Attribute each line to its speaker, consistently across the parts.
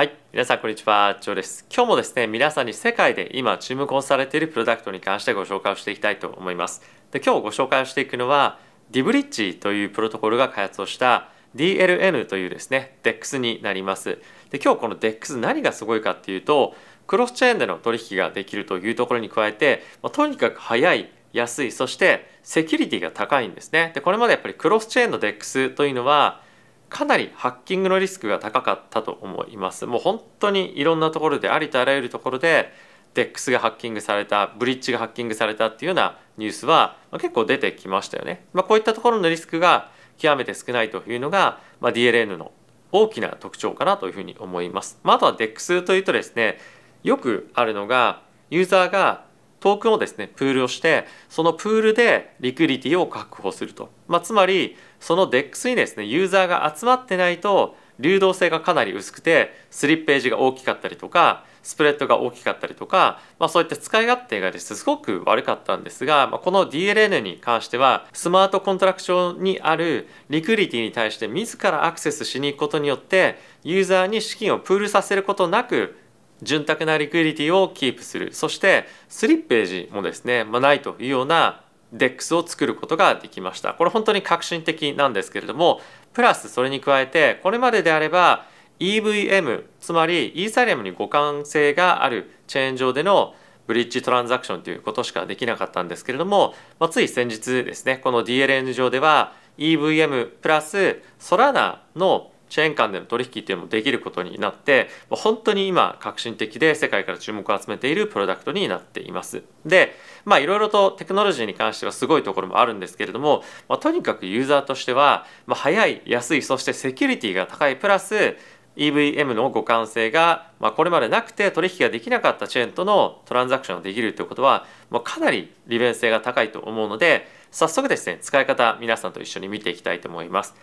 Speaker 1: はい。皆さん、こんにちは。ジョーです。今日もですね、皆さんに世界で今注目をされているプロダクトに関してご紹介をしていきたいと思います。で今日ご紹介をしていくのは、ディブリッジというプロトコルが開発をした DLN というですね、DEX になります。で今日この DEX 何がすごいかっていうと、クロスチェーンでの取引ができるというところに加えて、まとにかく早い、安い、そしてセキュリティが高いんですね。でこれまでやっぱりクロスチェーンの DEX というのは、かなりハッキングのリスクが高かったと思いますもう本当にいろんなところでありとあらゆるところで DEX がハッキングされたブリッジがハッキングされたっていうようなニュースは結構出てきましたよね、まあ、こういったところのリスクが極めて少ないというのが、まあ、DLN の大きな特徴かなというふうに思います、まあ、あとは DEX というとですねよくあるのがユーザーがトークンをですねプールをしてそのプールでリクリティを確保すると、まあ、つまりその DEX にですねユーザーが集まってないと流動性がかなり薄くてスリッページが大きかったりとかスプレッドが大きかったりとか、まあ、そういった使い勝手がです、すごく悪かったんですが、まあ、この DLN に関してはスマートコントラクションにあるリクリティに対して自らアクセスしに行くことによってユーザーに資金をプールさせることなく潤沢なリクイリティをキープするそしてスリッページもですね、まあ、ないというような DEX を作ることができましたこれ本当に革新的なんですけれどもプラスそれに加えてこれまでであれば EVM つまりイーサリアムに互換性があるチェーン上でのブリッジトランザクションということしかできなかったんですけれども、まあ、つい先日ですねこの DLN 上では EVM プラスソラナのチェーン間での取引っていうのもできることになって本当に今革新的で世界から注目を集めているプロダクトになっています。でまあいろいろとテクノロジーに関してはすごいところもあるんですけれども、まあ、とにかくユーザーとしては、まあ、早い安いそしてセキュリティが高いプラス EVM の互換性が、まあ、これまでなくて取引ができなかったチェーンとのトランザクションができるということは、まあ、かなり利便性が高いと思うので早速ですね使い方皆さんと一緒に見ていきたいと思います。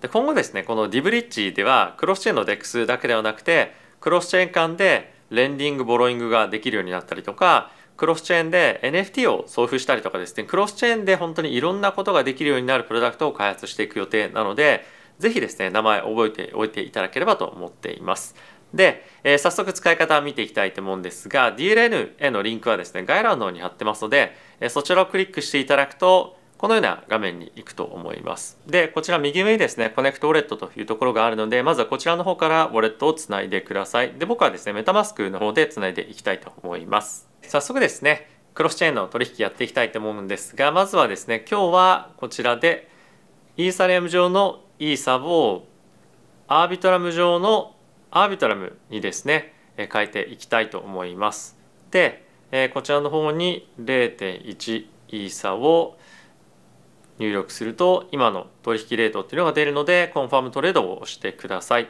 Speaker 1: で今後ですねこのディブリッジではクロスチェーンの DEX だけではなくてクロスチェーン間でレンディングボロイングができるようになったりとかクロスチェーンで NFT を送付したりとかですねクロスチェーンで本当にいろんなことができるようになるプロダクトを開発していく予定なので是非ですね名前覚えておいていただければと思っています。で、えー、早速使い方を見ていきたいと思うんですが DLN へのリンクはですね概要欄の方に貼ってますので、えー、そちらをクリックしていただくとこのような画面に行くと思います。で、こちら右上にですね、コネクトウォレットというところがあるので、まずはこちらの方からウォレットをつないでください。で、僕はですね、メタマスクの方でつないでいきたいと思います。早速ですね、クロスチェーンの取引やっていきたいと思うんですが、まずはですね、今日はこちらで、イーサリアム上のイーサをアービトラム上のアービトラムにですね、変えていきたいと思います。で、こちらの方に0.1イーサを入力すると今の取引レートっていうのが出るのでコンファームトレードをしてください。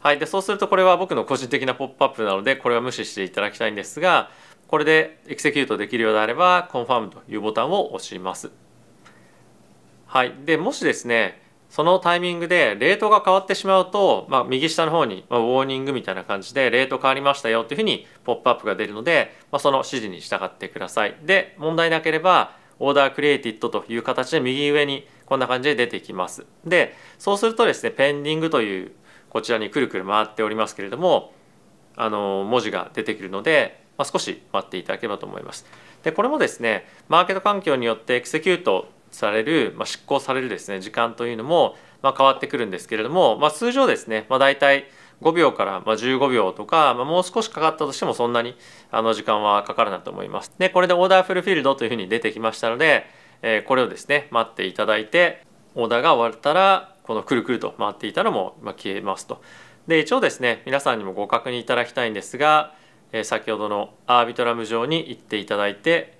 Speaker 1: はい、でそうするとこれは僕の個人的なポップアップなのでこれは無視していただきたいんですがこれでエクセキュートできるようであればコンファームというボタンを押します。はい、でもしですねそのタイミングでレートが変わってしまうと、まあ、右下の方に、まあ、ウォーニングみたいな感じでレート変わりましたよっていうふうにポップアップが出るので、まあ、その指示に従ってください。で問題なければオーダークリエイティッドという形で右上にこんな感じで出てきます。でそうするとですねペンディングというこちらにくるくる回っておりますけれどもあの文字が出てくるので、まあ、少し待っていただければと思います。でこれもですねマーケット環境によってエクセキュートされる、まあ、執行されるですね時間というのも、まあ、変わってくるんですけれども、まあ、通常ですね、まあ、大体5秒から15秒とか、まあ、もう少しかかったとしてもそんなにあの時間はかかるなと思います。でこれでオーダーフルフィールドというふうに出てきましたので、えー、これをですね待っていただいてオーダーが終わったらこのくるくると回っていたのも消えますと。で一応ですね皆さんにもご確認いただきたいんですが、えー、先ほどのアービトラム上に行っていただいて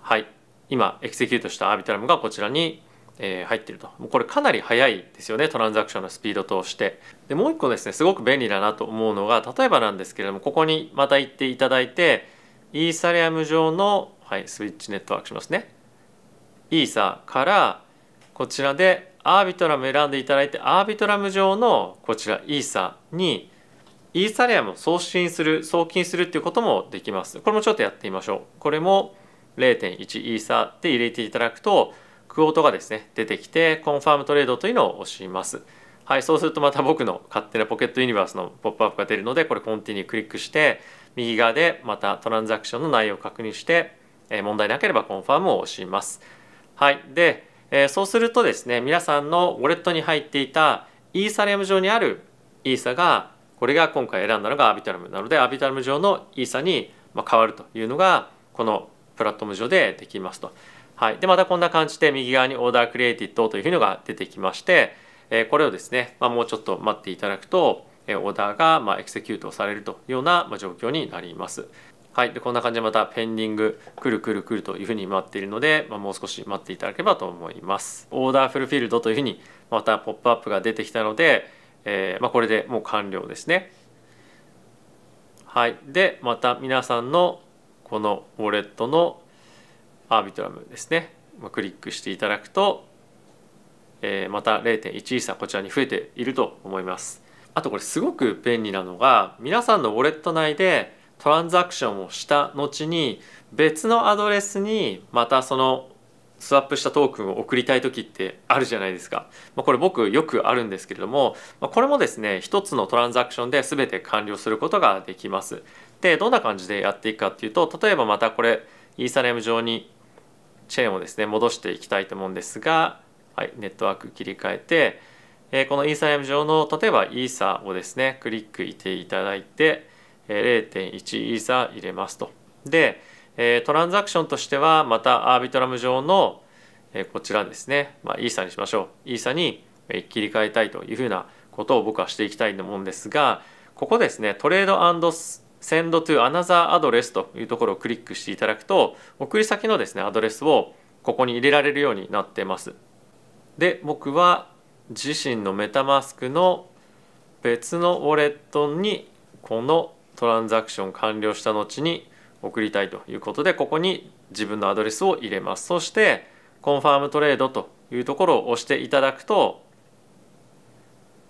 Speaker 1: はい今エクセキュートしたアービトラムがこちらにえー、入ってるともうこれかなり速いですよねトランザクションのスピードとしてでもう一個ですねすごく便利だなと思うのが例えばなんですけれどもここにまた行っていただいてイーサリアム上の、はい、スイッチネットワークしますねイーサーからこちらでアービトラム選んでいただいてアービトラム上のこちらイーサーにイーサリアムを送信する送金するっていうこともできますこれもちょっとやってみましょうこれも0.1イーサーで入れていただくとクオートがですね出てきてコンファームトレードというのを押します。はい、そうするとまた僕の勝手なポケットユニバースのポップアップが出るのでこれコンティニュークリックして右側でまたトランザクションの内容を確認して、え問題なければコンファームを押します。はい、で、えそうするとですね皆さんのウォレットに入っていたイーサリアム上にあるイーサがこれが今回選んだのがアビタルムなのでアビタルム上のイーサに変わるというのがこのプラットフォーム上でできますと。はい、でまたこんな感じで右側にオーダークリエイティッドというのが出てきまして、えこれをですね、まあ、もうちょっと待っていただくと、えオーダーがまエクセキュートされるというような状況になります。はい、でこんな感じでまたペンディングくるくるくるというふうに待っているので、まあ、もう少し待っていただければと思います。オーダーフルフィールドというふうにまたポップアップが出てきたので、えー、まあ、これでもう完了ですね。はい、でまた皆さんのこのウォレットのアービトラムですね、まあ、クリックしていただくと、えー、また0.1イーサこちらに増えていると思いますあとこれすごく便利なのが皆さんのウォレット内でトランザクションをした後に別のアドレスにまたそのスワップしたトークンを送りたい時ってあるじゃないですか。まあ、これ僕よくあるんですけれども、まあ、これもですね、一つのトランザクションで全て完了することができます。で、どんな感じでやっていくかっていうと、例えばまたこれ、イーサアム上にチェーンをですね戻していきたいと思うんですが、はい、ネットワーク切り替えて、えー、このイーサリアム上の例えばイーサをですねクリックいていただいて、え0.1イーサ入れますと。で、えトランザクションとしてはまたアービトラム上の、えこちらですね、まあ、イーサにしましょうイーサに切り替えたいというふうなことを僕はしていきたいと思うんですがここですねトレード send to another address というところをクリックしていただくと送り先のですねアドレスをここに入れられるようになってますで僕は自身のメタマスクの別のウォレットにこのトランザクション完了した後に送りたいということでここに自分のアドレスを入れますそしてコンファームトレードというところを押していただくと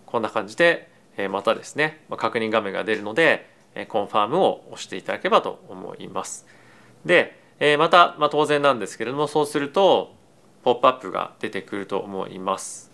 Speaker 1: こんな感じでまたですね確認画面が出るのでコンファームを押していただければと思います。で、えまた、まあ、当然なんですけれどもそうするとポップアップが出てくると思います。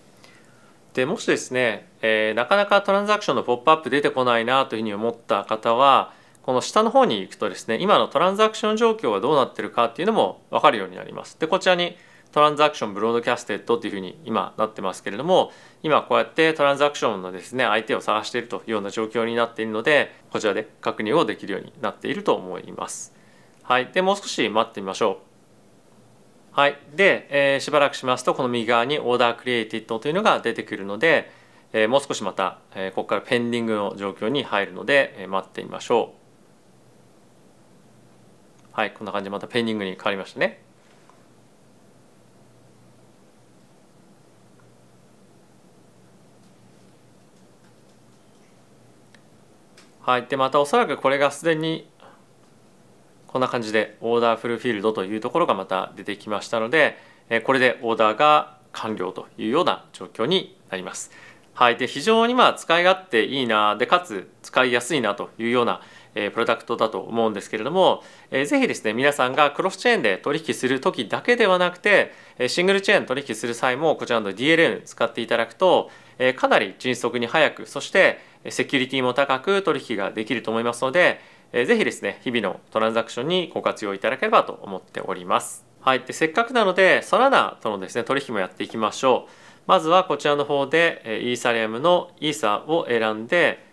Speaker 1: でもしですね、えー、なかなかトランザクションのポップアップ出てこないなというふうに思った方はこの下の方に行くとですね今のトランザクション状況はどうなってるかっていうのも分かるようになります。でこちらにトランザクションブロードキャステッドっていうふうに今なってますけれども今こうやってトランザクションのですね相手を探しているというような状況になっているのでこちらで確認をできるようになっていると思います。はい、でもう少し待ってみましょう。はい、で、えー、しばらくしますとこの右側にオーダークリエイティッドというのが出てくるので、えー、もう少しまた、えー、ここからペンディングの状況に入るので、えー、待ってみましょうはいこんな感じでまたペンディングに変わりましたねはいでまたおそらくこれがすでにこんな感じでオーダーフルフィールドというところがまた出てきましたのでこれでオーダーが完了というような状況になります。はい、で非常にまあ使い勝手いいなでかつ使いやすいなというような、えプロダクトだと思うんですけれども、えー、ぜひですね皆さんがクロスチェーンで取引する時だけではなくてシングルチェーン取引する際もこちらの DLN 使っていただくと、えー、かなり迅速に早くそしてセキュリティも高く取引ができると思いますので、えぜひですね日々のトランザクションにご活用いただければと思っております。はい、でせっかくなのでソラナとのですね取引もやっていきましょう。まずはこちらの方でイーサリアムのイーサを選んで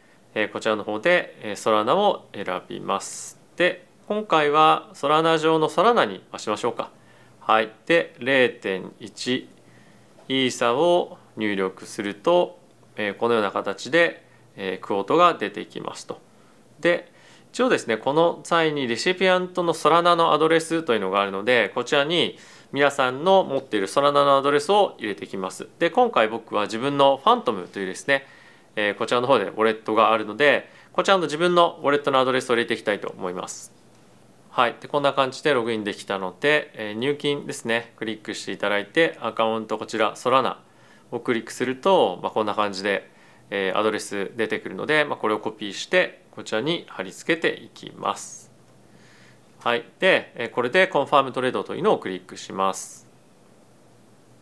Speaker 1: こちらの方でソラナを選びます。で今回はソラナ上のソラナにしましょうか。はい、で0.1イーサを入力するとこのような形でえー、クオートが出てきますと。で一応ですねこの際にレシピアントのソラナのアドレスというのがあるのでこちらに皆さんの持っているソラナのアドレスを入れてきます。で今回僕は自分のファントムというですね、えー、こちらの方でウォレットがあるのでこちらの自分のウォレットのアドレスを入れていきたいと思います。はい、でこんな感じでログインできたので、えー、入金ですねクリックしていただいてアカウントこちらソラナをクリックすると、まあ、こんな感じでえアドレス出てくるので、まあ、これをコピーしてこちらに貼り付けていきます。はい、でこれでコンファームトレードというのをクリックします。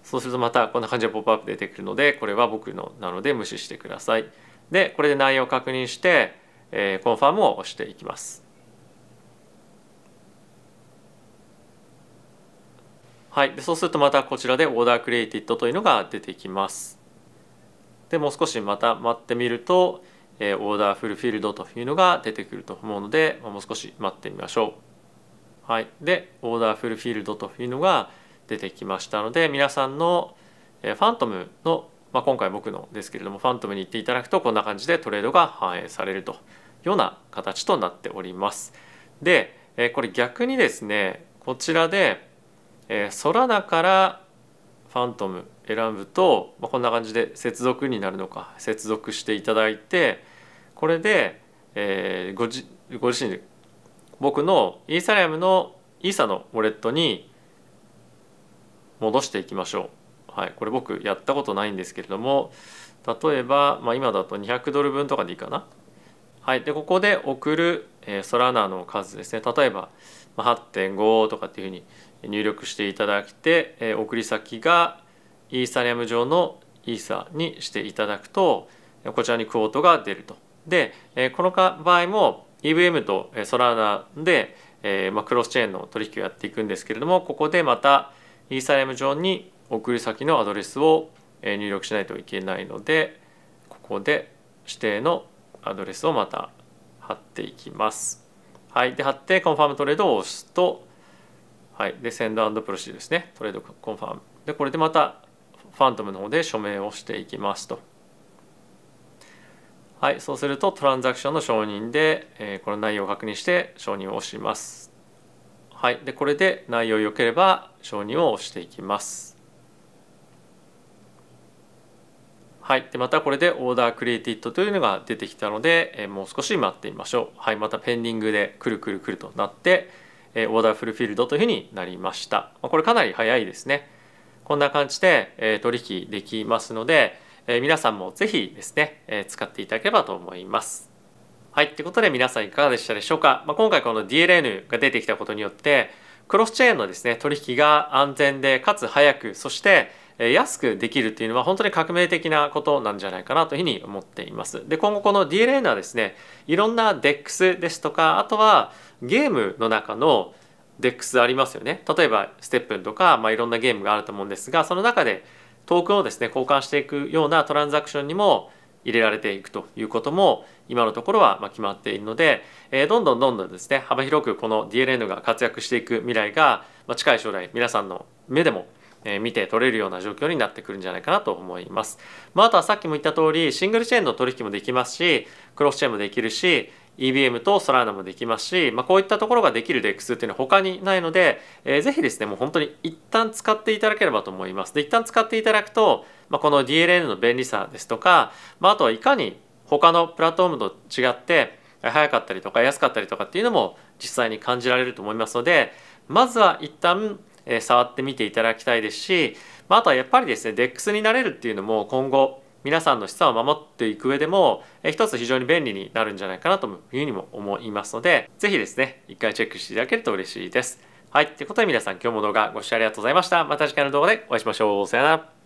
Speaker 1: そうするとまたこんな感じでポップアップ出てくるのでこれは僕のなので無視してください。でこれで内容を確認して、えコンファームを押していきます。はい、でそうするとまたこちらでオーダークリエイティッドというのが出てきます。でもう少しまた待ってみると、えー、オーダーフルフィールドというのが出てくると思うので、まあ、もう少し待ってみましょう。はい、でオーダーフルフィールドというのが出てきましたので皆さんの、えー、ファントムの、まあ、今回僕のですけれどもファントムに行っていただくとこんな感じでトレードが反映されるというような形となっております。で、えー、これ逆にですねこちらで、えー、ソラナからファントム選ぶと、まあ、こんな感じで接続になるのか接続していただいてこれで、えー、ごじご自身で僕のイーサリアムのイーサのウォレットに戻していきましょう。はい、これ僕やったことないんですけれども例えば、まあ、今だと200ドル分とかでいいかな。はい、でここで送る、えー、ソラナの数ですね例えば、ま8.5とかっていうふうに入力していただいて、え送り先がイーサリアム上のイーサにしていただくとこちらにクオートが出ると。で、この場合も EVM とソラーナで、えクロスチェーンの取引をやっていくんですけれどもここでまたイーサリアム上に送り先のアドレスを入力しないといけないのでここで指定のアドレスをまた貼っていきます。はい、で貼ってコンファームトレードを押すとはい、でセンドプロシーですねトレードコンファームでこれでまたファントムの方で署名をしていきますとはいそうするとトランザクションの承認で、えー、この内容を確認して承認を押しますはいでこれで内容良ければ承認を押していきますはいでまたこれでオーダークリエイティットというのが出てきたので、えー、もう少し待ってみましょうはいまたペンディングでくるくるくるとなってえー、オーダーフルフィールドというふうになりました。まこれかなり早いですね。こんな感じで、えー、取引できますので、えー、皆さんもぜひですね、えー、使っていただければと思います。はい、ということで皆さんいかがでしたでしょうか。まあ、今回この DLN が出てきたことによって、クロスチェーンのですね取引が安全でかつ早くそして安くできるっていうのは本当に革命的なことなんじゃないかなというふうに思っています。で今後この DLN はですねいろんな DEX ですとかあとはゲームの中の DEX ありますよね例えばステップンとか、まあ、いろんなゲームがあると思うんですがその中でトークンをですね交換していくようなトランザクションにも入れられていくということも今のところは決まっているので、えどんどんどんどんですね幅広くこの DLN が活躍していく未来が近い将来皆さんの目でも見て取れるような状況になってくるんじゃないかなと思います。まあとはさっきも言った通りシングルチェーンの取引もできますしクロスチェーンもできるし EBM とソラーナもできますし、まあ、こういったところができる DEX っていうのは他にないので、えー、ぜひですねもう本当に一旦使っていただければと思いますで一旦使っていただくと、まあ、この DLN の便利さですとか、まあ、あとはいかに他のプラットフォームと違って早かったりとか安かったりとかっていうのも実際に感じられると思いますのでまずは一旦触ってみていただきたいですし、まあ、あとはやっぱりですね DEX になれるっていうのも今後皆さんの資産を守っていく上でも一つ非常に便利になるんじゃないかなというふうにも思いますので是非ですね一回チェックしていただけると嬉しいです。はい。ということで皆さん今日も動画ご視聴ありがとうございました。また次回の動画でお会いしましょう。さよなら。